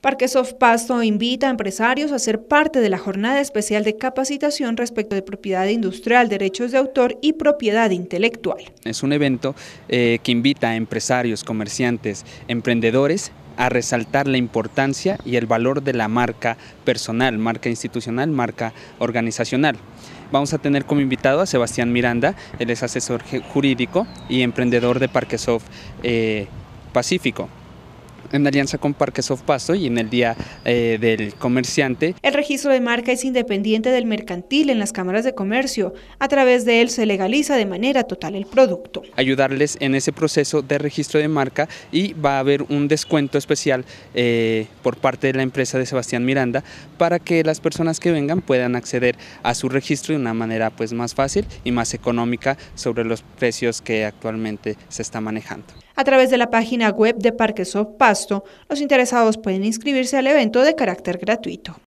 Parquesoft Pasto invita a empresarios a ser parte de la jornada especial de capacitación respecto de propiedad industrial, derechos de autor y propiedad intelectual. Es un evento eh, que invita a empresarios, comerciantes, emprendedores a resaltar la importancia y el valor de la marca personal, marca institucional, marca organizacional. Vamos a tener como invitado a Sebastián Miranda, él es asesor jurídico y emprendedor de Parquesoft eh, Pacífico en alianza con Parques of Pasto y en el Día eh, del Comerciante. El registro de marca es independiente del mercantil en las cámaras de comercio. A través de él se legaliza de manera total el producto. Ayudarles en ese proceso de registro de marca y va a haber un descuento especial eh, por parte de la empresa de Sebastián Miranda para que las personas que vengan puedan acceder a su registro de una manera pues más fácil y más económica sobre los precios que actualmente se está manejando. A través de la página web de Parques of Pasto, los interesados pueden inscribirse al evento de carácter gratuito.